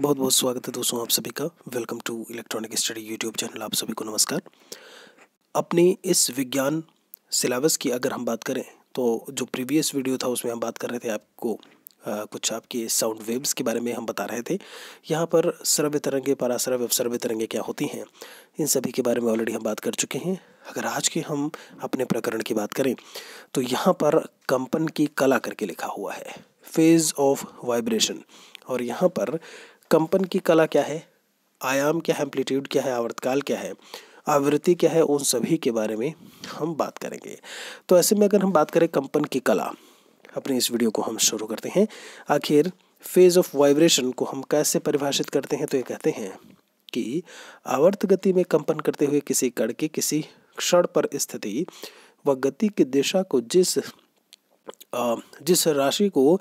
बहुत बहुत स्वागत है दोस्तों आप सभी का welcome to electronic study YouTube channel आप सभी को नमस्कार अपने इस विज्ञान सिलेबस की अगर हम बात करें तो जो प्रीवियस वीडियो था उसमें हम बात कर रहे थे आपको आ, कुछ आपके साउंड वेव्स के बारे में हम बता रहे थे यहाँ पर सर्व तरंगे परासर्व सर्व तरंगे क्या होती हैं इन सभी के बारे में ऑलरेडी हम बात कर चुके हैं अगर आज के हम अपने प्रकरण की बात करें तो यहाँ पर कंपन की कला करके लिखा हुआ है फेज ऑफ वाइब्रेशन और यहाँ पर कंपन की कला क्या है आयाम क्या है एम्पलीट्यूड क्या है आवर्तकाल क्या है आवृत्ति क्या है उन सभी के बारे में हम बात करेंगे तो ऐसे में अगर हम बात करें कंपन की कला अपने इस वीडियो को हम शुरू करते हैं आखिर फेज ऑफ वाइब्रेशन को हम कैसे परिभाषित करते हैं तो ये कहते हैं कि आवर्त गति में कंपन करते हुए किसी कण के किसी क्षण पर स्थिति व गति की दिशा को जिस जिस राशि को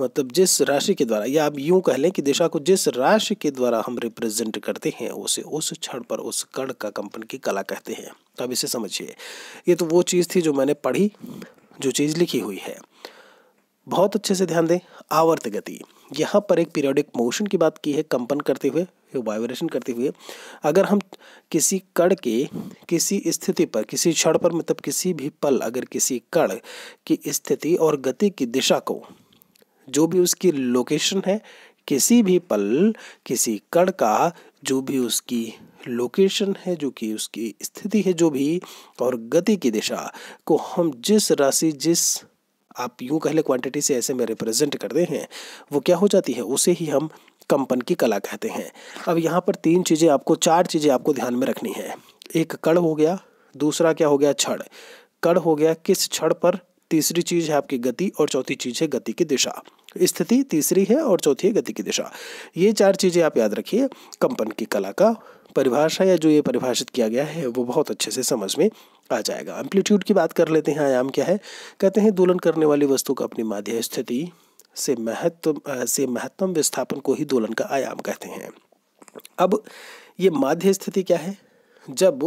मतलब जिस राशि के द्वारा या आप यूं कह लें कि दिशा को जिस राशि के द्वारा हम रिप्रेजेंट करते हैं उसे उस क्षण पर उस कण का कंपन की कला कहते हैं तो अब इसे समझिए ये तो वो चीज़ थी जो मैंने पढ़ी जो चीज़ लिखी हुई है बहुत अच्छे से ध्यान दें आवर्त गति यहाँ पर एक पीरियोडिक मोशन की बात की है कंपन करते हुए वाइब्रेशन करते हुए अगर हम किसी कण के किसी स्थिति पर किसी क्षण पर मतलब किसी भी पल अगर किसी कण की स्थिति और गति की दिशा को जो भी उसकी लोकेशन है किसी भी पल किसी कण का जो भी उसकी लोकेशन है जो कि उसकी स्थिति है जो भी और गति की दिशा को हम जिस राशि जिस आप यूँ कह लें क्वांटिटी से ऐसे में रिप्रेजेंट करते हैं वो क्या हो जाती है उसे ही हम कंपन की कला कहते हैं अब यहाँ पर तीन चीज़ें आपको चार चीज़ें आपको ध्यान में रखनी है एक कड़ हो गया दूसरा क्या हो गया छड़ कड़ हो गया किस छड़ पर तीसरी चीज़ है आपकी गति और चौथी चीज़ है गति की दिशा स्थिति तीसरी है और चौथी है गति की दिशा ये चार चीज़ें आप याद रखिए कंपन की कला का परिभाषा या जो ये परिभाषित किया गया है वो बहुत अच्छे से समझ में आ जाएगा एम्पलीट्यूड की बात कर लेते हैं आयाम क्या है कहते हैं दोलन करने वाली वस्तु का अपनी माध्य स्थिति से महत्व से महत्तम विस्थापन को ही दोलन का आयाम कहते हैं अब ये माध्य स्थिति क्या है जब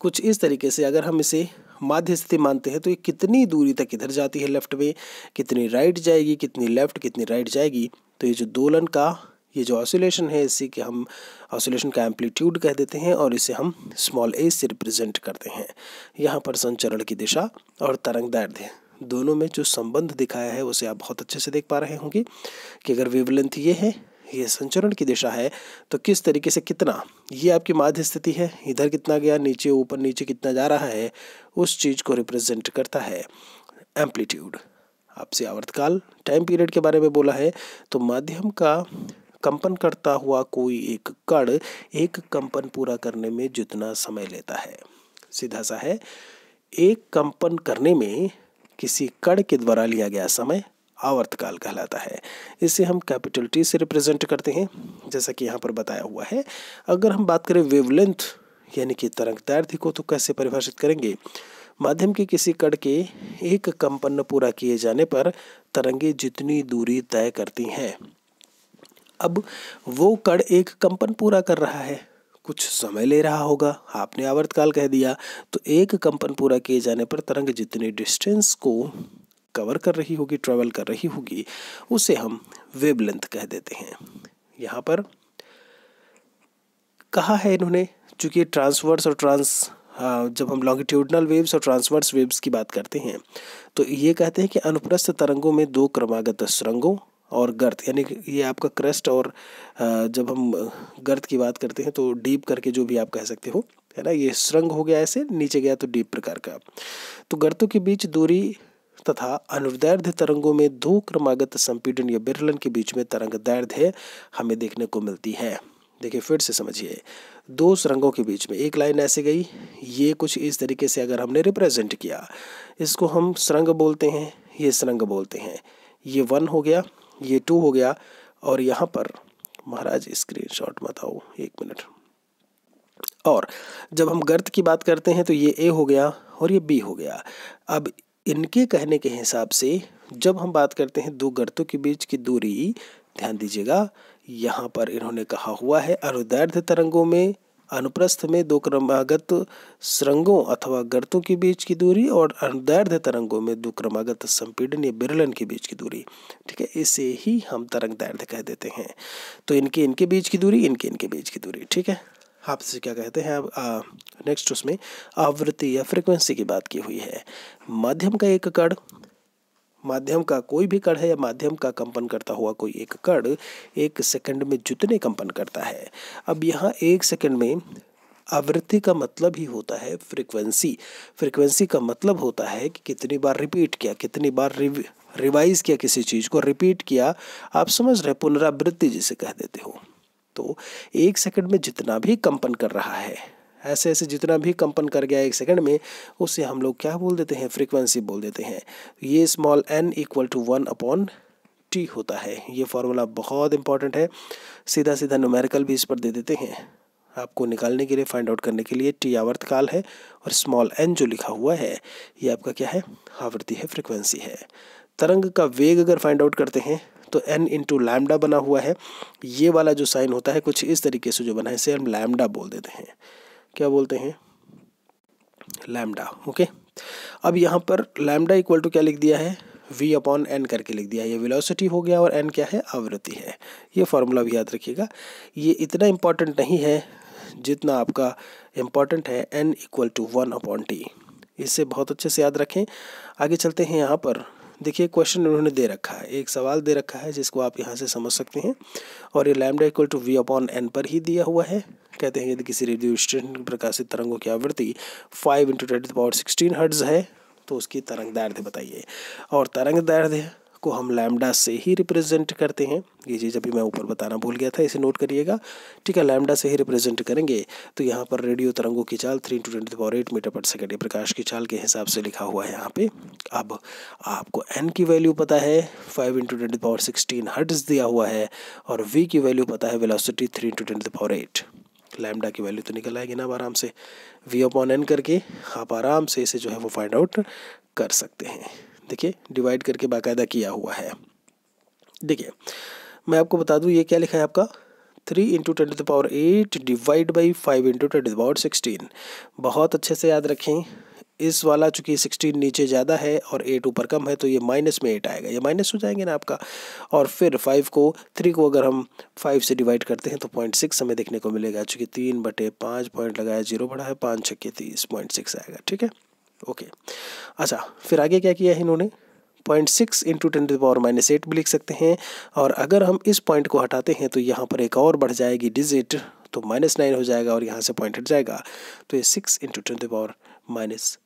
कुछ इस तरीके से अगर हम इसे माध्य स्थिति मानते हैं तो ये कितनी दूरी तक इधर जाती है लेफ्ट में कितनी राइट जाएगी कितनी लेफ्ट कितनी राइट जाएगी तो ये जो दोलन का ये जो ऑसोलेशन है इसी के हम ऑसोलेशन का एम्पलीट्यूड कह देते हैं और इसे हम स्मॉल ए से रिप्रेजेंट करते हैं यहाँ पर संचरण की दिशा और तरंग दैर्ध्य दोनों में जो संबंध दिखाया है उसे आप बहुत अच्छे से देख पा रहे होंगे कि अगर वेवलेंथ ये है ये संचरण की दिशा है तो किस तरीके से कितना ये आपकी माध्य स्थिति है इधर कितना गया नीचे ऊपर नीचे कितना जा रहा है उस चीज़ को रिप्रेजेंट करता है एम्पलीट्यूड आपसे आवर्तकाल टाइम पीरियड के बारे में बोला है तो माध्यम का कंपन करता हुआ कोई एक कण एक कंपन पूरा करने में जितना समय लेता है सीधा सा है एक कंपन करने में किसी कण के द्वारा लिया गया समय आवर्तकाल कहलाता है इसे हम कैपिटल टी से रिप्रेजेंट करते हैं जैसा कि यहाँ पर बताया हुआ है अगर हम बात करें वेवलेंथ यानी कि तरंग दैर्ध्य को तो कैसे परिभाषित करेंगे माध्यम के किसी कण के एक कंपन पूरा किए जाने पर तरंगे जितनी दूरी तय करती हैं अब वो कण एक कंपन पूरा कर रहा है कुछ समय ले रहा होगा आपने आवर्तकाल कह दिया तो एक कंपन पूरा किए जाने पर तरंग जितने डिस्टेंस को कवर कर रही होगी ट्रेवल कर रही होगी उसे हम वेबलेंथ कह देते हैं यहाँ पर कहा है इन्होंने चूंकि ट्रांसवर्स और ट्रांस जब हम लॉन्गिट्यूडनल वेव्स और ट्रांसवर्स वेव्स की बात करते हैं तो ये कहते हैं कि अनुप्रस्थ तरंगों में दो क्रमागत सुरंगों और गर्त यानी ये आपका क्रस्ट और जब हम गर्त की बात करते हैं तो डीप करके जो भी आप कह सकते हो है ना ये श्रृंग हो गया ऐसे नीचे गया तो डीप प्रकार का तो गर्तों के बीच दूरी तथा अनुदैर्ध तरंगों में दो क्रमागत संपीडन या बिरलन के बीच में तरंग दैर्ध्य हमें देखने को मिलती है देखिए फिर से समझिए दो सुरंगों के बीच में एक लाइन ऐसे गई ये कुछ इस तरीके से अगर हमने रिप्रेजेंट किया इसको हम सुरंग बोलते हैं ये सुरंग बोलते हैं ये वन हो गया ये टू हो गया और यहाँ पर महाराज स्क्रीन शॉट मत आओ एक मिनट और जब हम गर्त की बात करते हैं तो ये ए हो गया और ये बी हो गया अब इनके कहने के हिसाब से जब हम बात करते हैं दो गर्तों के बीच की दूरी ध्यान दीजिएगा यहाँ पर इन्होंने कहा हुआ है अनुदैर्ध्य तरंगों में अनुप्रस्थ में दो क्रमागत श्रृंगों अथवा गर्तों के बीच की दूरी और अनुदैर्ध्य तरंगों में दो क्रमागत संपीडन या बिरलन के बीच की दूरी ठीक है इसे ही हम तरंग दैर्ध्य कह देते हैं तो इनके इनके बीच की दूरी इनके इनके बीच की दूरी ठीक है आपसे क्या कहते हैं अब नेक्स्ट उसमें आवृत्ति या फ्रिक्वेंसी की बात की हुई है माध्यम का एक कड़ माध्यम का कोई भी कण है या माध्यम का कंपन करता हुआ कोई एक कण एक सेकंड में जितने कंपन करता है अब यहाँ एक सेकंड में आवृत्ति का मतलब ही होता है फ्रीक्वेंसी फ्रीक्वेंसी का मतलब होता है कि कितनी बार रिपीट किया कितनी बार रिव, रिवाइज किया किसी चीज़ को रिपीट किया आप समझ रहे पुनरावृत्ति जिसे कह देते हो तो एक सेकंड में जितना भी कंपन कर रहा है ऐसे ऐसे जितना भी कंपन कर गया एक सेकंड में उसे हम लोग क्या बोल देते हैं फ्रीक्वेंसी बोल देते हैं ये small n equal to one upon t होता है ये फार्मूला बहुत इंपॉर्टेंट है सीधा सीधा नोमेरिकल भी इस पर दे देते हैं आपको निकालने के लिए फाइंड आउट करने के लिए टी आवर्तकाल है और स्मॉल एन जो लिखा हुआ है ये आपका क्या है आवृत्ति है फ्रिक्वेंसी है तरंग का वेग अगर फाइंड आउट करते हैं तो एन इंटू लैमडा बना हुआ है ये वाला जो साइन होता है कुछ इस तरीके से जो बना है इसे हम लैमडा बोल देते हैं क्या बोलते हैं लैमडा ओके अब यहाँ पर लैमडा इक्वल टू क्या लिख दिया है v अपॉन एन करके लिख दिया ये वेलोसिटी हो गया और एन क्या है आवृत्ति है ये फार्मूला भी याद रखिएगा ये इतना इम्पॉर्टेंट नहीं है जितना आपका इम्पॉर्टेंट है n equal to one upon t इसे बहुत अच्छे से याद रखें आगे चलते हैं यहाँ पर देखिए क्वेश्चन उन्होंने दे रखा है एक सवाल दे रखा है जिसको आप यहाँ से समझ सकते हैं और ये lambda equal to v upon n पर ही दिया हुआ है कहते हैं यदि किसी रेडियो स्टेशन की प्रकाशित तरंगों की आवृत्ति five into twenty power sixteen hertz है तो उसकी तरंग दैर्ध्य बताइए और तरंग दैर्ध्य को हम लैमडा से ही रिप्रेजेंट करते हैं ये चीज़ अभी मैं ऊपर बताना भूल गया था इसे नोट करिएगा ठीक है लैमडा से ही रिप्रेजेंट करेंगे तो यहाँ पर रेडियो तरंगों की चाल three into twenty power eight metre per second प्रकाश की चाल के हिसाब से लिखा हुआ है यहाँ पे अब आपको एन की वैल्यू पता है five into twenty power sixteen hertz दिया हुआ है और वी की वैल्यू पता है velocity three into twenty power eight lambda की वैल्यू तो निकल आएगी ना आराम से वी अपॉन एन करके आप आराम से इसे जो है वो फाइंड आउट कर सकते हैं देखिए डिवाइड करके बाकायदा किया हुआ है देखिए मैं आपको बता दूँ ये क्या लिखा है आपका three into ten to the power eight divide by five into ten to the power sixteen बहुत अच्छे से याद रखें इस वाला चूंकि सिक्सटीन नीचे ज़्यादा है और एट ऊपर कम है तो ये माइनस में एट आएगा ये माइनस हो जाएंगे ना आपका और फिर फाइव को थ्री को अगर हम फाइव से डिवाइड करते हैं तो पॉइंट सिक्स हमें देखने को मिलेगा चूँकि तीन बटे पाँच पॉइंट लगाया जीरो बढ़ा है पाँच छक्के तीस पॉइंट सिक्स आएगा ठीक है ओके अच्छा फिर आगे क्या किया है इन्होंने point six into ten power minus eight भी लिख सकते हैं और अगर हम इस पॉइंट को हटाते हैं तो यहाँ पर एक और बढ़ जाएगी डिजिट तो माइनस नाइन हो जाएगा और यहाँ से पॉइंट हट जाएगा तो ये six into ten power minus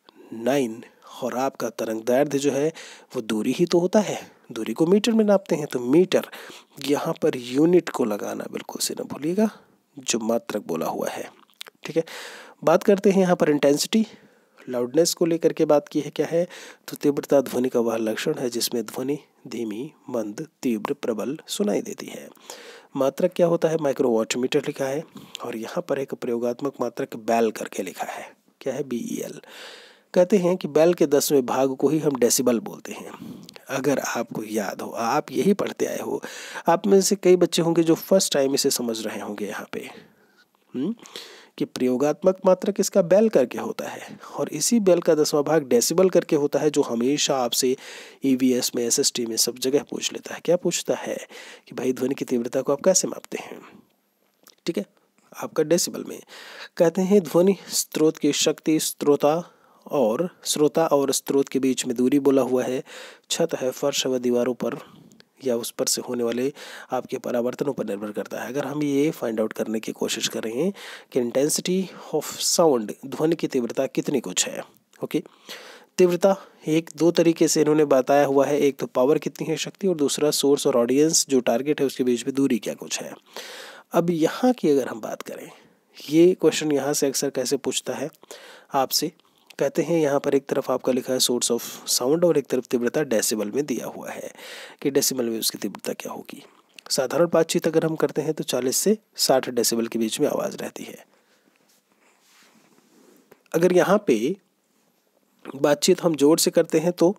nine और आपका तरंग दैर्ध्य जो है वो दूरी ही तो होता है दूरी को मीटर में नापते हैं तो मीटर यहाँ पर यूनिट को लगाना बिल्कुल से ना भूलिएगा जो मात्रक बोला हुआ है ठीक है बात करते हैं यहाँ पर इंटेंसिटी लाउडनेस को लेकर के बात की है क्या है तो तीव्रता ध्वनि का वह लक्षण है जिसमें ध्वनि धीमी मंद तीव्र प्रबल सुनाई देती है मात्रक क्या होता है माइक्रो मीटर लिखा है और यहाँ पर एक प्रयोगात्मक मात्रक बैल करके लिखा है क्या है बी ई एल कहते हैं कि बैल के दसवें भाग को ही हम डेसिबल बोलते हैं अगर आपको याद हो आप यही पढ़ते आए हो आप में से कई बच्चे होंगे जो फर्स्ट टाइम इसे समझ रहे होंगे यहाँ पे हम्म? कि प्रयोगात्मक मात्रक इसका बैल करके होता है और इसी बैल का दसवां भाग डेसिबल करके होता है जो हमेशा आपसे ई e में एस में सब जगह पूछ लेता है क्या पूछता है कि भाई ध्वनि की तीव्रता को आप कैसे मापते हैं ठीक है आपका डेसिबल में कहते हैं ध्वनि स्त्रोत की शक्ति स्त्रोता और श्रोता और स्रोत के बीच में दूरी बोला हुआ है छत है फर्श व दीवारों पर या उस पर से होने वाले आपके परावर्तनों पर निर्भर करता है अगर हम ये फाइंड आउट करने की कोशिश कर रहे हैं कि इंटेंसिटी ऑफ साउंड ध्वनि की तीव्रता कितनी कुछ है ओके तीव्रता एक दो तरीके से इन्होंने बताया हुआ है एक तो पावर कितनी है शक्ति और दूसरा सोर्स और ऑडियंस जो टारगेट है उसके बीच में दूरी क्या कुछ है अब यहाँ की अगर हम बात करें ये क्वेश्चन यहाँ से अक्सर कैसे पूछता है आपसे कहते हैं यहाँ पर एक तरफ आपका लिखा है सोर्स ऑफ साउंड और एक तरफ तीव्रता डेसिबल में दिया हुआ है कि डेसिबल में उसकी तीव्रता क्या होगी साधारण बातचीत अगर हम करते हैं तो 40 से 60 डेसिबल के बीच में आवाज़ रहती है अगर यहाँ पे बातचीत हम जोर से करते हैं तो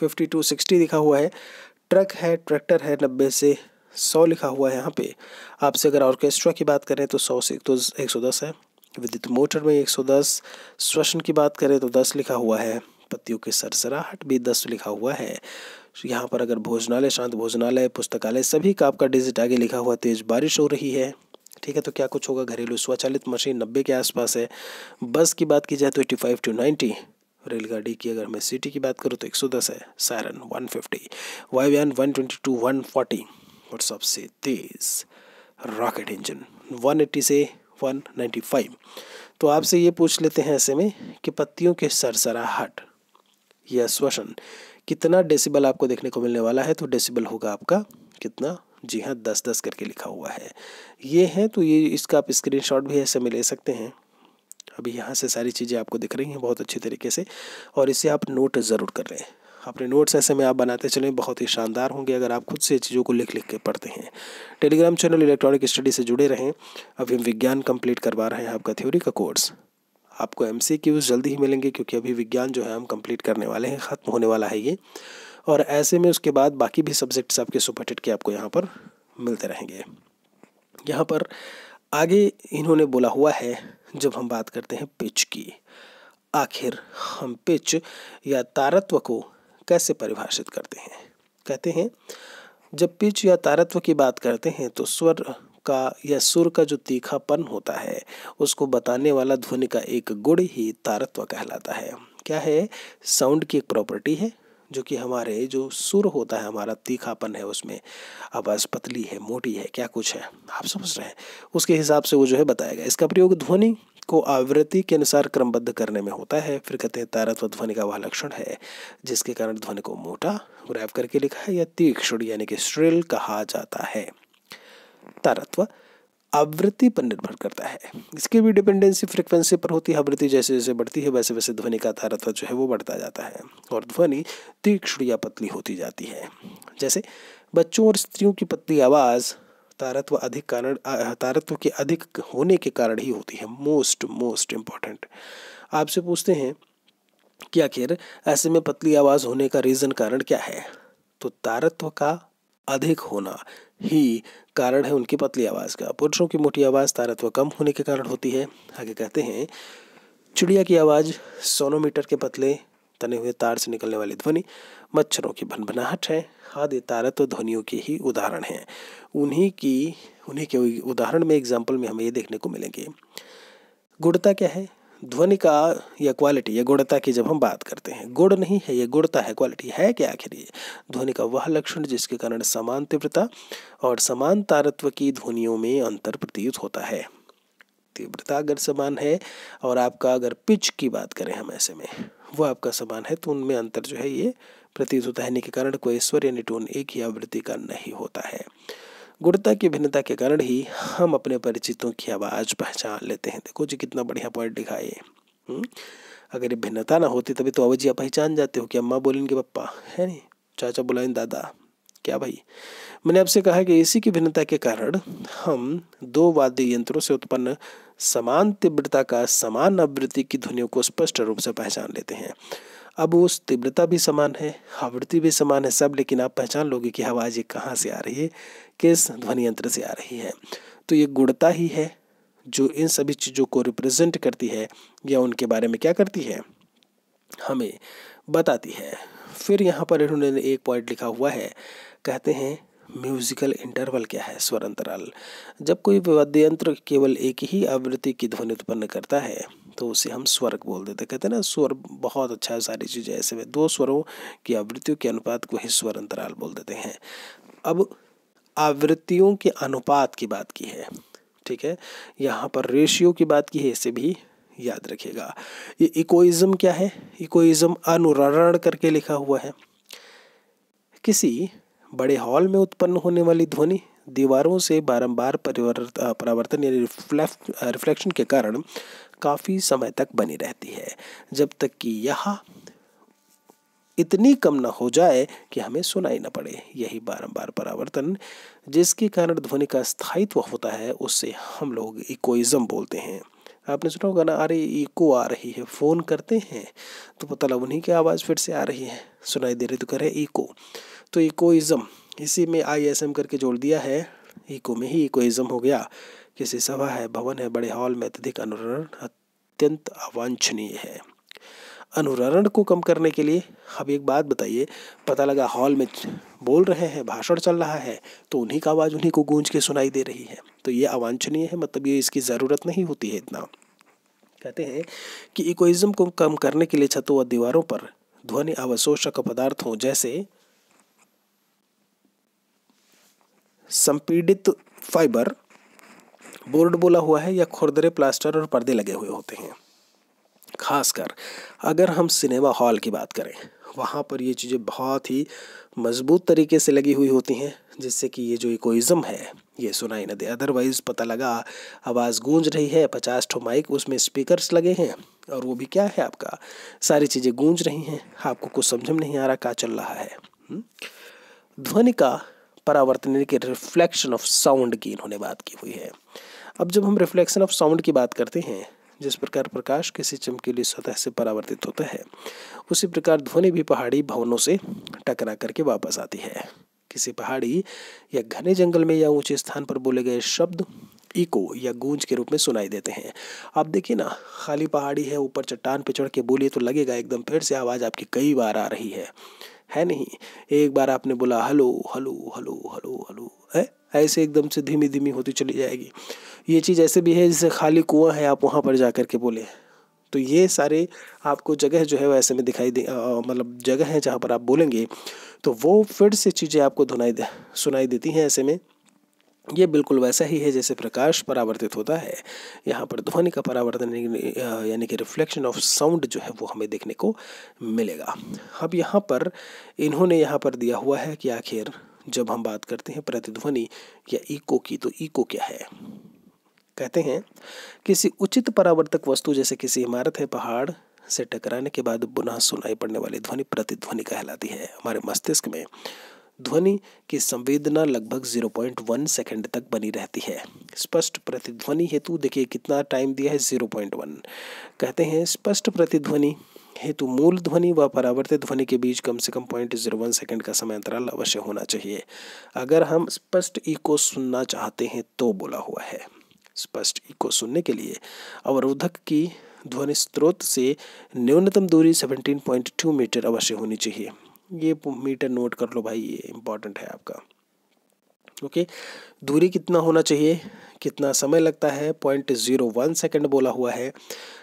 फिफ्टी टू सिक्सटी लिखा हुआ है ट्रक है ट्रैक्टर है नब्बे से सौ लिखा हुआ है यहाँ पे आपसे अगर ऑर्केस्ट्रा की बात करें तो सौ से तो एक सौ दस है विद्युत मोटर में 110 श्वसन की बात करें तो 10 लिखा हुआ है पत्तियों के सरसराहट भी 10 लिखा हुआ है यहाँ पर अगर भोजनालय शांत भोजनालय पुस्तकालय सभी का आपका डिजिट आगे लिखा हुआ तेज बारिश हो रही है ठीक है तो क्या कुछ होगा घरेलू स्वचालित मशीन नब्बे के आसपास है बस की बात की जाए तो एट्टी फाइव टू नाइन्टी रेलगाड़ी की अगर मैं सिटी की बात करूँ तो एक सौ दस है siren twenty two one forty और सबसे तेज़ रॉकेट इंजन वन एट्टी से 195 तो आपसे ये पूछ लेते हैं ऐसे में कि पत्तियों के सरसराहट या श्वसन कितना डेसिबल आपको देखने को मिलने वाला है तो डेसिबल होगा आपका कितना जी हाँ दस दस करके लिखा हुआ है ये है तो ये इसका आप स्क्रीनशॉट भी ऐसे में ले सकते हैं अभी यहाँ से सारी चीज़ें आपको दिख रही हैं बहुत अच्छे तरीके से और इसे आप नोट ज़रूर कर रहे हैं अपने नोट्स ऐसे में आप बनाते चलें बहुत ही शानदार होंगे अगर आप खुद से चीज़ों को लिख लिख के पढ़ते हैं टेलीग्राम चैनल इलेक्ट्रॉनिक स्टडी से जुड़े रहें अभी हम विज्ञान कंप्लीट करवा रहे हैं आपका थ्योरी का कोर्स आपको एम जल्दी ही मिलेंगे क्योंकि अभी विज्ञान जो है हम कंप्लीट करने वाले हैं ख़त्म होने वाला है ये और ऐसे में उसके बाद बाकी भी सब्जेक्ट्स आपके सुपर हिट के आपको यहाँ पर मिलते रहेंगे यहाँ पर आगे इन्होंने बोला हुआ है जब हम बात करते हैं पिच की आखिर हम पिच या तारत्व को कैसे परिभाषित करते हैं कहते हैं जब पिच या तारत्व की बात करते हैं तो स्वर का या सुर का जो तीखापन होता है उसको बताने वाला ध्वनि का एक गुण ही तारत्व कहलाता है क्या है साउंड की एक प्रॉपर्टी है जो कि हमारे जो सुर होता है हमारा तीखापन है उसमें आवाज़ पतली है मोटी है क्या कुछ है आप समझ रहे हैं उसके हिसाब से वो जो है बताएगा इसका प्रयोग ध्वनि को आवृत्ति के अनुसार क्रमबद्ध करने में होता है फिर कहते हैं तारत्व ध्वनि का वह लक्षण है जिसके कारण ध्वनि को मोटा ग्रैप करके लिखा है या तीक्षण यानी कि श्रिल कहा जाता है तारत्व आवृत्ति पर निर्भर करता है इसकी भी डिपेंडेंसी फ्रिक्वेंसी पर होती है आवृत्ति जैसे जैसे बढ़ती है वैसे वैसे ध्वनि का तारत्व जो है वो बढ़ता जाता है और ध्वनि तीक्ष्ण या पतली होती जाती है जैसे बच्चों और स्त्रियों की पतली आवाज़ तारत्व अधिक कारण तारत्व के अधिक होने के कारण ही होती है मोस्ट मोस्ट इम्पॉर्टेंट आपसे पूछते हैं कि आखिर ऐसे में पतली आवाज़ होने का रीज़न कारण क्या है तो तारत्व का अधिक होना ही कारण है उनकी पतली आवाज़ का पुरुषों की मोटी आवाज़ तारत्व कम होने के कारण होती है आगे कहते हैं चिड़िया की आवाज़ सोनोमीटर के पतले तने हुए तार से निकलने वाली ध्वनि मच्छरों की भनभनाहट है आदि तारत्व तो ध्वनियों के ही उदाहरण हैं उन्हीं की उन्हीं के उदाहरण में एग्जाम्पल में हमें ये देखने को मिलेंगे गुणता क्या है ध्वनि का या क्वालिटी या गुणता की जब हम बात करते हैं गुण नहीं है ये गुणता है क्वालिटी है क्या आखिर ये ध्वनि का वह लक्षण जिसके कारण समान तीव्रता और समान तारत्व की ध्वनियों में अंतर प्रतीत होता है तीव्रता अगर समान है और आपका अगर पिच की बात करें हम ऐसे में वह आपका समान है तो उनमें अंतर जो है ये प्रतीत होता है के कारण कोई स्वर यानी टोन एक ही आवृत्ति का नहीं होता है गुणता की भिन्नता के कारण ही हम अपने परिचितों की आवाज़ पहचान लेते हैं देखो जी कितना बढ़िया पॉइंट लिखा हम्म? अगर ये भिन्नता ना होती तभी तो अवजिया पहचान जाते हो कि अम्मा बोलेंगे पप्पा है नहीं चाचा बोलाएं दादा क्या भाई मैंने आपसे कहा कि इसी की भिन्नता के कारण हम दो वाद्य यंत्रों से उत्पन्न समान तीव्रता का समान आवृत्ति की ध्वनियों को स्पष्ट रूप से पहचान लेते हैं अब उस तीव्रता भी समान है आवृत्ति भी समान है सब लेकिन आप पहचान लोगे कि आवाज़ ये कहाँ से आ रही है किस ध्वनि यंत्र से आ रही है तो ये गुणता ही है जो इन सभी चीज़ों को रिप्रेजेंट करती है या उनके बारे में क्या करती है हमें बताती है फिर यहाँ पर इन्होंने एक पॉइंट लिखा हुआ है कहते हैं म्यूजिकल इंटरवल क्या है स्वर अंतराल जब कोई वाद्य यंत्र केवल एक ही आवृत्ति की ध्वनि उत्पन्न करता है तो उसे हम स्वर बोल देते कहते हैं ना स्वर बहुत अच्छा है सारी चीज़ें ऐसे में दो स्वरों की आवृत्तियों के अनुपात को ही स्वर अंतराल बोल देते हैं अब आवृत्तियों के अनुपात की बात की है ठीक है यहाँ पर रेशियो की बात की है इसे भी याद रखिएगा ये इकोइज्म क्या है इकोइज्म अनुरण करके लिखा हुआ है किसी बड़े हॉल में उत्पन्न होने वाली ध्वनि दीवारों से बारंबार परावर्तन यानी रिफ्लेक्शन के कारण काफ़ी समय तक बनी रहती है जब तक कि यह इतनी कम ना हो जाए कि हमें सुनाई ना पड़े यही बारंबार परावर्तन जिसके कारण ध्वनि का स्थायित्व होता है उससे हम लोग इकोइज्म बोलते हैं आपने सुना होगा ना अरे इको आ रही है फ़ोन करते हैं तो पता लग उन्हीं की आवाज़ फिर से आ रही है सुनाई दे रही तो करे इको तो इकोइज़म इसी में आई एस एम करके जोड़ दिया है इको में ही इकोइज़म हो गया किसी सभा है भवन है बड़े हॉल में अत्यधिक अनुरण अत्यंत अवांछनीय है अनुरण को कम करने के लिए अब एक बात बताइए पता लगा हॉल में बोल रहे हैं भाषण चल रहा है तो उन्हीं का आवाज़ उन्हीं को गूंज के सुनाई दे रही है तो ये अवांछनीय है मतलब ये इसकी ज़रूरत नहीं होती है इतना कहते हैं कि इकोइज़म को कम करने के लिए छतों व दीवारों पर ध्वनि अवशोषक पदार्थों जैसे संपीड़ित फाइबर बोर्ड बोला हुआ है या खुरदरे प्लास्टर और पर्दे लगे हुए होते हैं खासकर अगर हम सिनेमा हॉल की बात करें वहाँ पर ये चीज़ें बहुत ही मजबूत तरीके से लगी हुई होती हैं जिससे कि ये जो इकोइज़म है ये सुनाई न दे अदरवाइज़ पता लगा आवाज़ गूंज रही है पचास ठो माइक उसमें स्पीकर्स लगे हैं और वो भी क्या है आपका सारी चीज़ें गूंज रही हैं आपको कुछ समझ में नहीं आ रहा क्या चल रहा है हम्म? ध्वनि का परावर्तन के रिफ्लेक्शन ऑफ साउंड की इन्होंने बात की हुई है अब जब हम रिफ्लेक्शन ऑफ साउंड की बात करते हैं जिस प्रकार प्रकाश किसी चमकीली सतह से परावर्तित होता है उसी प्रकार ध्वनि भी पहाड़ी भवनों से टकरा करके वापस आती है किसी पहाड़ी या घने जंगल में या ऊंचे स्थान पर बोले गए शब्द इको या गूंज के रूप में सुनाई देते हैं आप देखिए ना खाली पहाड़ी है ऊपर चट्टान पे चढ़ के बोलिए तो लगेगा एकदम फिर से आवाज़ आपकी कई बार आ रही है है नहीं एक बार आपने बोला hello hello hello hello hello है ऐसे एकदम से धीमी धीमी होती चली जाएगी ये चीज़ ऐसे भी है जैसे खाली कुआं है आप वहाँ पर जा कर के बोले तो ये सारे आपको जगह जो है वो ऐसे में दिखाई दे मतलब जगह है जहाँ पर आप बोलेंगे तो वो फिर से चीज़ें आपको धुनाई दे सुनाई देती हैं ऐसे में ये बिल्कुल वैसा ही है जैसे प्रकाश परावर्तित होता है यहाँ पर ध्वनि का परावर्तन यानी कि रिफ्लेक्शन ऑफ साउंड जो है वो हमें देखने को मिलेगा अब यहाँ पर इन्होंने यहाँ पर दिया हुआ है कि आखिर जब हम बात करते हैं प्रतिध्वनि या इको की तो इको क्या है कहते हैं किसी उचित परावर्तक वस्तु जैसे किसी इमारत है पहाड़ से टकराने के बाद पुनः सुनाई पड़ने वाली ध्वनि प्रतिध्वनि कहलाती है हमारे मस्तिष्क में ध्वनि की संवेदना लगभग 0.1 सेकंड तक बनी रहती है स्पष्ट प्रतिध्वनि हेतु देखिए कितना टाइम दिया है 0.1 कहते हैं स्पष्ट प्रतिध्वनि हेतु मूल ध्वनि व परावर्तित ध्वनि के बीच कम से कम पॉइंट जीरो वन सेकेंड का समय अंतराल अवश्य होना चाहिए अगर हम स्पष्ट ई को सुनना चाहते हैं तो बोला हुआ है स्पष्ट ई को सुनने के लिए अवरोधक की ध्वनि स्रोत से न्यूनतम दूरी सेवनटीन पॉइंट टू मीटर अवश्य होनी चाहिए ये मीटर नोट कर लो भाई ये इम्पॉर्टेंट है आपका ओके दूरी कितना होना चाहिए कितना समय लगता है पॉइंट ज़ीरो वन सेकेंड बोला हुआ है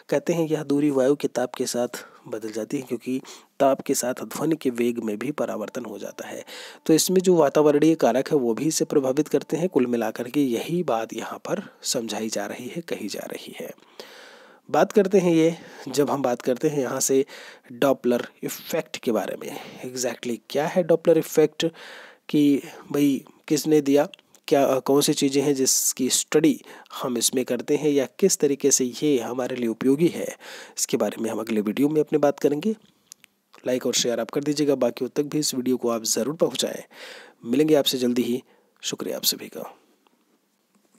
कहते हैं यह दूरी वायु के ताप के साथ बदल जाती है क्योंकि ताप के साथ ध्वनि के वेग में भी परावर्तन हो जाता है तो इसमें जो वातावरणीय कारक है वो भी इसे प्रभावित करते हैं कुल मिलाकर के यही बात यहाँ पर समझाई जा रही है कही जा रही है बात करते हैं ये जब हम बात करते हैं यहाँ से डॉपलर इफ़ेक्ट के बारे में एग्जैक्टली exactly क्या है डॉपलर इफ़ेक्ट कि भाई किसने दिया क्या कौन सी चीज़ें हैं जिसकी स्टडी हम इसमें करते हैं या किस तरीके से ये हमारे लिए उपयोगी है इसके बारे में हम अगले वीडियो में अपने बात करेंगे लाइक और शेयर आप कर दीजिएगा बाकी तक भी इस वीडियो को आप ज़रूर पहुँचाएँ मिलेंगे आपसे जल्दी ही शुक्रिया आप सभी का